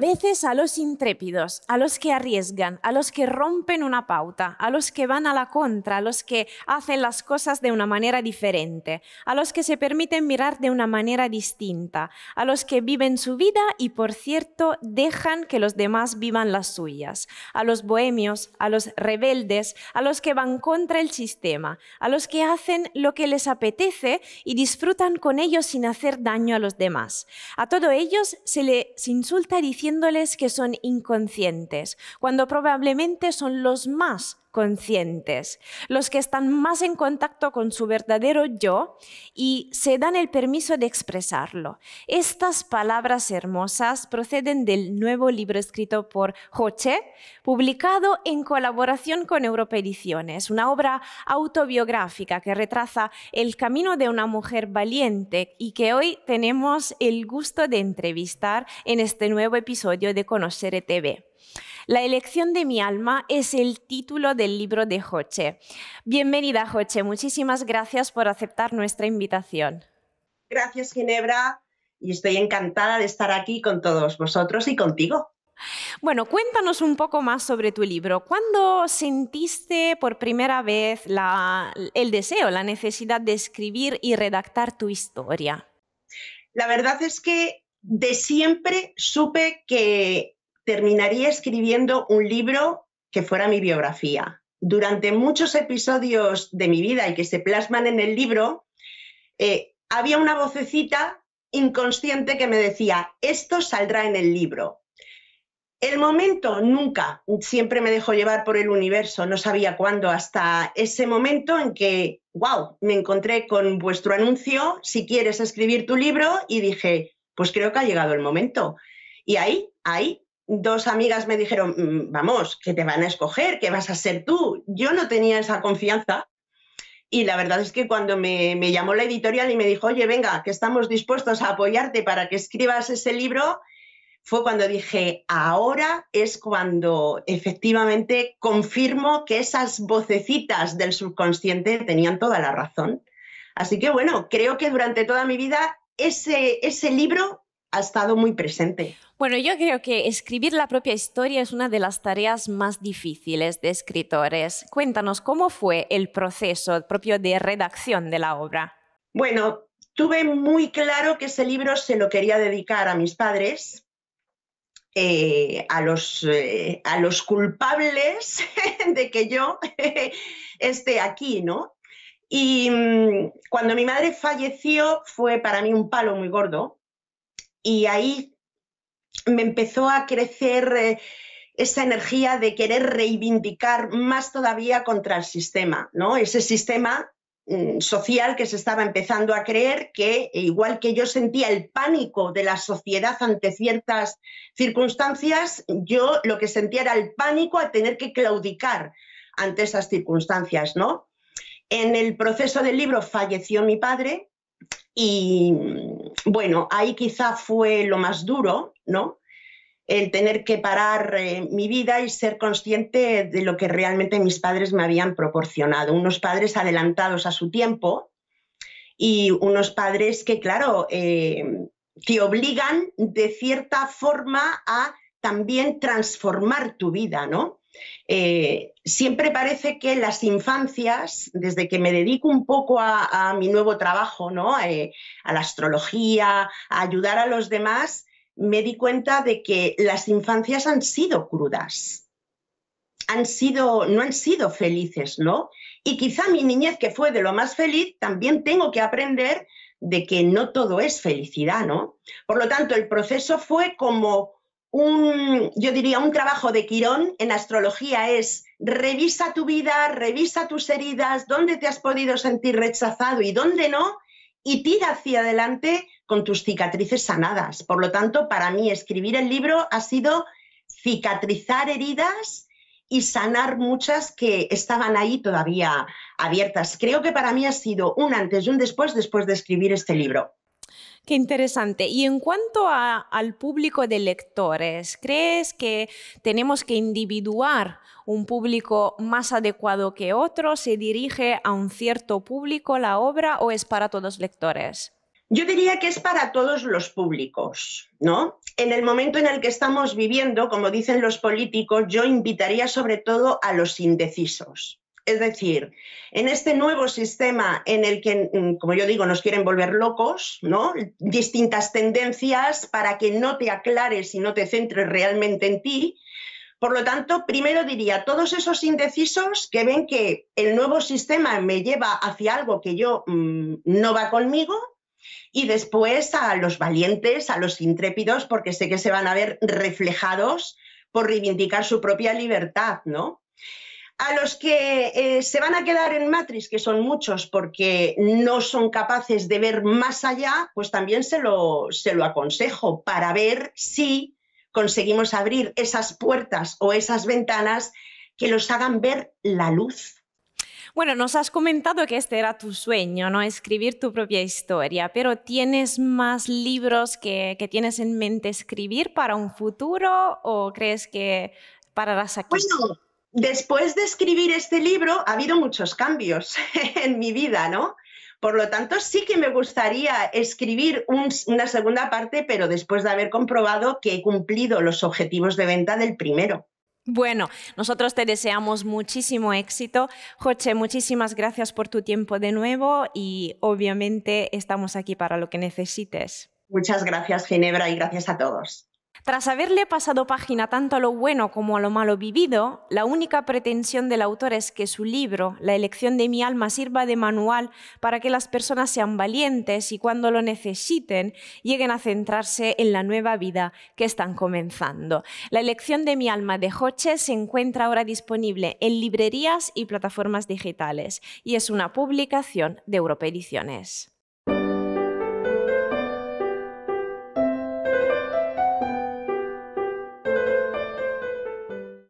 veces a los intrépidos, a los que arriesgan, a los que rompen una pauta, a los que van a la contra, a los que hacen las cosas de una manera diferente, a los que se permiten mirar de una manera distinta, a los que viven su vida y, por cierto, dejan que los demás vivan las suyas, a los bohemios, a los rebeldes, a los que van contra el sistema, a los que hacen lo que les apetece y disfrutan con ellos sin hacer daño a los demás. A todos ellos se les insulta diciendo diciéndoles que son inconscientes, cuando probablemente son los más conscientes, los que están más en contacto con su verdadero yo y se dan el permiso de expresarlo. Estas palabras hermosas proceden del nuevo libro escrito por Joche, publicado en colaboración con Europa Ediciones, una obra autobiográfica que retraza el camino de una mujer valiente y que hoy tenemos el gusto de entrevistar en este nuevo episodio de Conocer e TV. La elección de mi alma es el título del libro de Joche. Bienvenida, Joche. Muchísimas gracias por aceptar nuestra invitación. Gracias, Ginebra. Y estoy encantada de estar aquí con todos vosotros y contigo. Bueno, cuéntanos un poco más sobre tu libro. ¿Cuándo sentiste por primera vez el deseo, la necesidad de escribir y redactar tu historia? La verdad es que de siempre supe que terminaría escribiendo un libro que fuera mi biografía. Durante muchos episodios de mi vida y que se plasman en el libro, eh, había una vocecita inconsciente que me decía, esto saldrá en el libro. El momento nunca, siempre me dejó llevar por el universo, no sabía cuándo, hasta ese momento en que, wow, me encontré con vuestro anuncio, si quieres escribir tu libro, y dije, pues creo que ha llegado el momento. Y ahí, ahí dos amigas me dijeron, mm, vamos, que te van a escoger, que vas a ser tú. Yo no tenía esa confianza y la verdad es que cuando me, llamó la editorial y me dijo, oye, venga, que estamos dispuestos a apoyarte para que escribas ese libro, fue cuando dije, ahora es cuando efectivamente confirmo que esas vocecitas del subconsciente tenían toda la razón. Así que bueno, creo que durante toda mi vida ese, ese libro ha estado muy presente. Bueno, yo creo que escribir la propia historia es una de las tareas más difíciles de escritores. Cuéntanos cómo fue el proceso propio de redacción de la obra. Bueno, tuve muy claro que ese libro se lo quería dedicar a mis padres, eh, eh, a, los, culpables de que yo esté aquí, ¿no? Y mm, cuando mi madre falleció fue para mí un palo muy gordo, y ahí me empezó a crecer eh, esa energía de querer reivindicar más todavía contra el sistema, ¿no? Ese sistema mm, social que se estaba empezando a creer que eh, igual que yo sentía el pánico de la sociedad ante ciertas circunstancias, yo lo que sentía era el pánico a tener que claudicar ante esas circunstancias, ¿no? En el proceso del libro falleció mi padre, y mm, bueno, ahí quizá fue lo más duro, ¿no? El tener que parar eh, mi vida y ser consciente de lo que realmente mis padres me habían proporcionado. Unos padres adelantados a su tiempo y unos padres que, claro, eh, te obligan de cierta forma a también transformar tu vida, ¿no? Eh, siempre parece que las infancias, desde que me dedico un poco a, mi nuevo trabajo, ¿no? Eh, a la astrología, a ayudar a los demás, me di cuenta de que las infancias han sido crudas, han sido, no han sido felices, ¿no? Y quizá mi niñez, que fue de lo más feliz, también tengo que aprender de que no todo es felicidad, ¿no? Por lo tanto, el proceso fue como un, yo diría, un trabajo de Quirón en astrología es revisa tu vida, revisa tus heridas, dónde te has podido sentir rechazado y dónde no, y tira hacia adelante con tus cicatrices sanadas. Por lo tanto, para mí escribir el libro ha sido cicatrizar heridas y sanar muchas que estaban ahí todavía abiertas. Creo que para mí ha sido un antes y un después después de escribir este libro. Qué interesante. Y en cuanto al público de lectores, ¿crees que tenemos que individuar un público más adecuado que otro? ¿Se dirige a un cierto público la obra o es para todos los lectores? Yo diría que es para todos los públicos, ¿no? En el momento en el que estamos viviendo, como dicen los políticos, yo invitaría sobre todo a los indecisos. Es decir, en este nuevo sistema en el que, mm, como yo digo, nos quieren volver locos, ¿no? Distintas tendencias para que no te aclares y no te centres realmente en ti. Por lo tanto, primero diría, todos esos indecisos que ven que el nuevo sistema me lleva hacia algo que yo mm, no va conmigo, y después a los valientes, a los intrépidos, porque sé que se van a ver reflejados por reivindicar su propia libertad, ¿no? a los que eh, se van a quedar en Matrix, que son muchos porque no son capaces de ver más allá, pues también se lo, se lo aconsejo para ver si conseguimos abrir esas puertas o esas ventanas que los hagan ver la luz. Bueno, nos has comentado que este era tu sueño, ¿no? Escribir tu propia historia, pero ¿tienes más libros que, tienes en mente escribir para un futuro o crees que pararás las Después de escribir este libro ha habido muchos cambios en mi vida, ¿no? Por lo tanto, sí que me gustaría escribir una segunda parte, pero después de haber comprobado que he cumplido los objetivos de venta del primero. Bueno, nosotros te deseamos muchísimo éxito. Joche. muchísimas gracias por tu tiempo de nuevo y obviamente estamos aquí para lo que necesites. Muchas gracias, Ginebra, y gracias a todos. Tras haberle pasado página tanto a lo bueno como a lo malo vivido, la única pretensión del autor es que su libro, La elección de mi alma, sirva de manual para que las personas sean valientes y cuando lo necesiten lleguen a centrarse en la nueva vida que están comenzando. La elección de mi alma de Hoche se encuentra ahora disponible en librerías y plataformas digitales y es una publicación de Europa Ediciones.